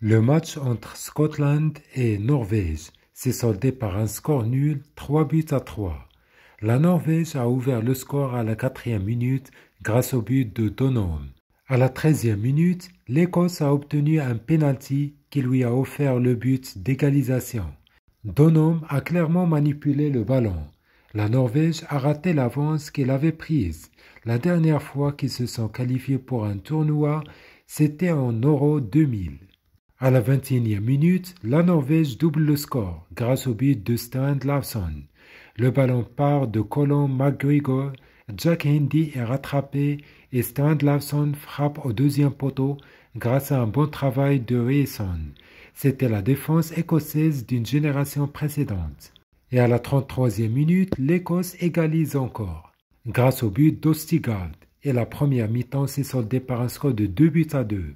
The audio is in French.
Le match entre Scotland et Norvège s'est soldé par un score nul 3 buts à 3. La Norvège a ouvert le score à la quatrième minute grâce au but de Donon. À la treizième minute, l'Écosse a obtenu un penalty qui lui a offert le but d'égalisation. Donom a clairement manipulé le ballon. La Norvège a raté l'avance qu'elle avait prise. La dernière fois qu'ils se sont qualifiés pour un tournoi, c'était en Euro 2000. À la 21e minute, la Norvège double le score grâce au but de strand Larsson. Le ballon part de Colin McGregor, Jack Hendy est rattrapé et strand Larsson frappe au deuxième poteau grâce à un bon travail de Rayson. C'était la défense écossaise d'une génération précédente et à la 33e minute, l'Écosse égalise encore, grâce au but d'Ostigald, et la première mi-temps s'est soldée par un score de 2 buts à 2.